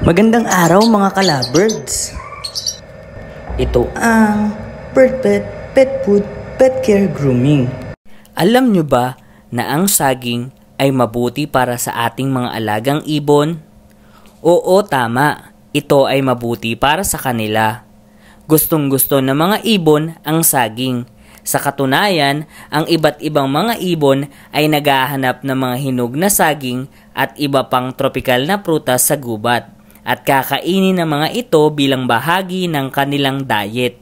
Magandang araw mga kalabirds! Ito ang Bird Pet, Pet Food, Pet Care Grooming. Alam nyo ba na ang saging ay mabuti para sa ating mga alagang ibon? Oo tama, ito ay mabuti para sa kanila. Gustong gusto ng mga ibon ang saging sa katunayan, ang iba't ibang mga ibon ay naghahanap ng mga hinog na saging at iba pang tropikal na prutas sa gubat at kakainin ng mga ito bilang bahagi ng kanilang diet.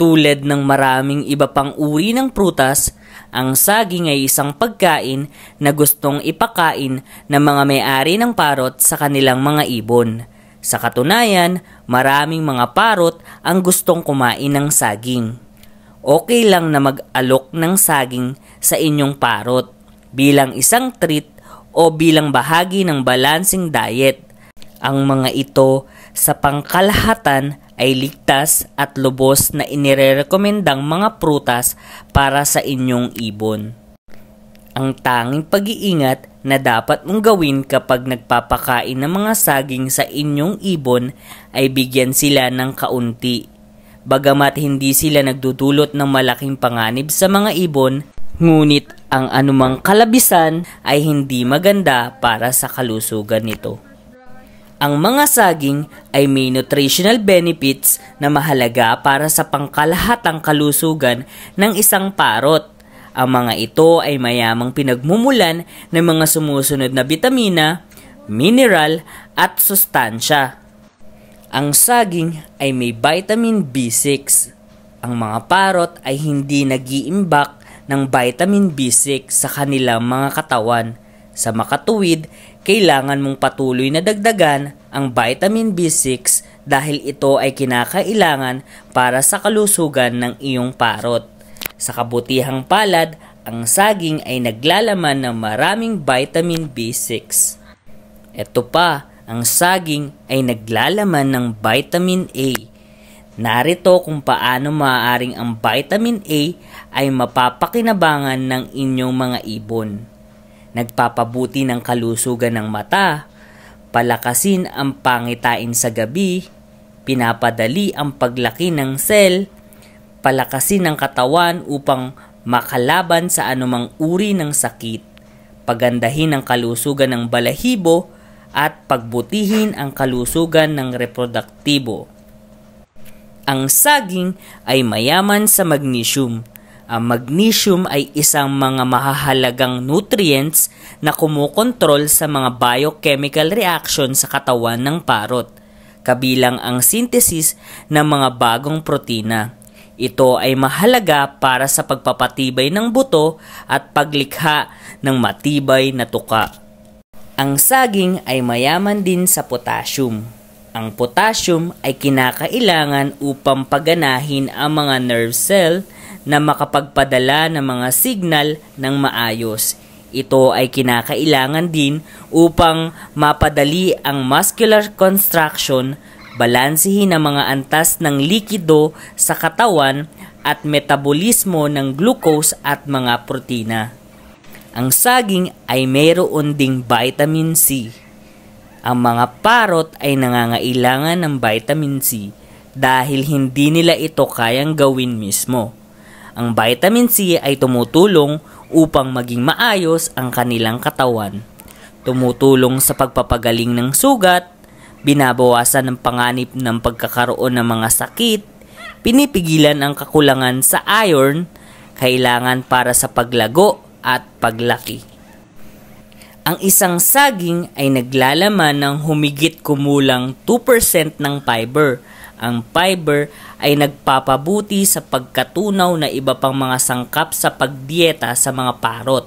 Tulad ng maraming iba pang uri ng prutas, ang saging ay isang pagkain na gustong ipakain ng mga may-ari ng parot sa kanilang mga ibon. Sa katunayan, maraming mga parot ang gustong kumain ng saging okay lang na mag-alok ng saging sa inyong parot bilang isang treat o bilang bahagi ng balancing diet. Ang mga ito sa pangkalahatan ay ligtas at lubos na inirekomendang mga prutas para sa inyong ibon. Ang tanging pag-iingat na dapat mong gawin kapag nagpapakain ng mga saging sa inyong ibon ay bigyan sila ng kaunti Bagamat hindi sila nagdudulot ng malaking panganib sa mga ibon, ngunit ang anumang kalabisan ay hindi maganda para sa kalusugan nito. Ang mga saging ay may nutritional benefits na mahalaga para sa pangkalahatang kalusugan ng isang parot. Ang mga ito ay mayamang pinagmumulan ng mga sumusunod na bitamina, mineral at sustansya. Ang saging ay may vitamin B6. Ang mga parot ay hindi nag-iimbak ng vitamin B6 sa kanilang mga katawan. Sa makatuwid, kailangan mong patuloy na dagdagan ang vitamin B6 dahil ito ay kinakailangan para sa kalusugan ng iyong parot. Sa kabutihang palad, ang saging ay naglalaman ng maraming vitamin B6. Ito pa, ang saging ay naglalaman ng vitamin A. Narito kung paano maaaring ang vitamin A ay mapapakinabangan ng inyong mga ibon. Nagpapabuti ng kalusugan ng mata, palakasin ang pangitain sa gabi, pinapadali ang paglaki ng cell, palakasin ang katawan upang makalaban sa anumang uri ng sakit, pagandahin ang kalusugan ng balahibo, at pagbutihin ang kalusugan ng reproduktibo. Ang saging ay mayaman sa magnesium. Ang magnesium ay isang mga mahahalagang nutrients na kumukontrol sa mga biochemical reaction sa katawan ng parot, kabilang ang synthesis ng mga bagong protina. Ito ay mahalaga para sa pagpapatibay ng buto at paglikha ng matibay na tuka. Ang saging ay mayaman din sa potassium. Ang potassium ay kinakailangan upang paganahin ang mga nerve cell na makapagpadala ng mga signal ng maayos. Ito ay kinakailangan din upang mapadali ang muscular contraction, balansihin ang mga antas ng likido sa katawan at metabolismo ng glucose at mga protina. Ang saging ay mayroon ding vitamin C. Ang mga parot ay nangangailangan ng vitamin C dahil hindi nila ito kayang gawin mismo. Ang vitamin C ay tumutulong upang maging maayos ang kanilang katawan. Tumutulong sa pagpapagaling ng sugat, binabawasan ng panganib ng pagkakaroon ng mga sakit, pinipigilan ang kakulangan sa iron, kailangan para sa paglago at paglaki. Ang isang saging ay naglalaman ng humigit kumulang 2% ng fiber. Ang fiber ay nagpapabuti sa pagkatunaw na iba pang mga sangkap sa pagdieta sa mga parot.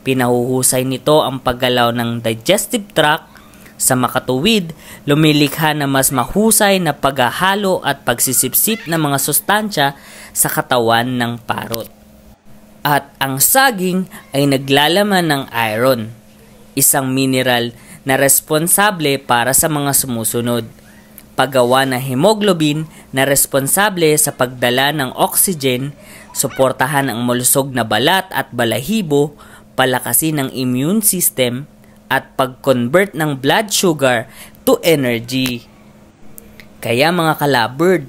Pinahuhusay nito ang paggalaw ng digestive tract sa makatuwid, lumilikha ng mas mahusay na paghahalo at pagsisipsip ng mga sustansya sa katawan ng parot. At ang saging ay naglalaman ng iron, isang mineral na responsable para sa mga sumusunod. Paggawa ng hemoglobin na responsable sa pagdala ng oxygen, suportahan ang malusog na balat at balahibo, palakasin ang immune system, at pag-convert ng blood sugar to energy. Kaya mga kalabird,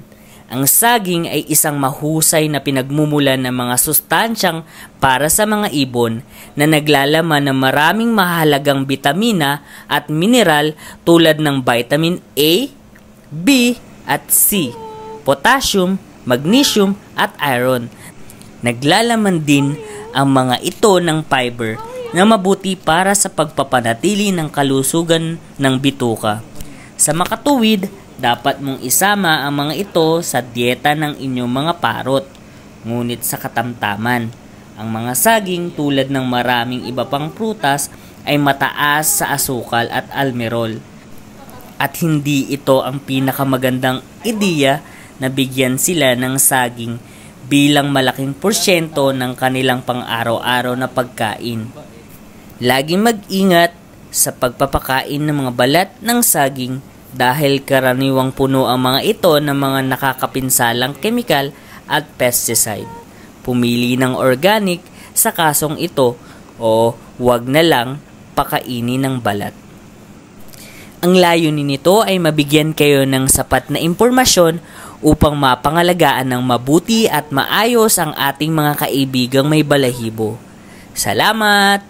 ang saging ay isang mahusay na pinagmumulan ng mga sustansyang para sa mga ibon na naglalaman ng maraming mahalagang bitamina at mineral tulad ng vitamin A, B at C, potassium, magnesium at iron. Naglalaman din ang mga ito ng fiber na mabuti para sa pagpapanatili ng kalusugan ng bituka. Sa makatuwid, dapat mong isama ang mga ito sa dieta ng inyong mga parot, ngunit sa katamtaman. Ang mga saging tulad ng maraming iba pang prutas ay mataas sa asukal at almerol. At hindi ito ang pinakamagandang ideya na bigyan sila ng saging bilang malaking porsyento ng kanilang pang-araw-araw na pagkain. Laging mag-ingat sa pagpapakain ng mga balat ng saging dahil karaniwang puno ang mga ito ng mga nakakapinsalang kemikal at pesticide. Pumili ng organic sa kasong ito o wag na lang pakainin ng balat. Ang layunin nito ay mabigyan kayo ng sapat na impormasyon upang mapangalagaan ng mabuti at maayos ang ating mga kaibigang may balahibo. Salamat!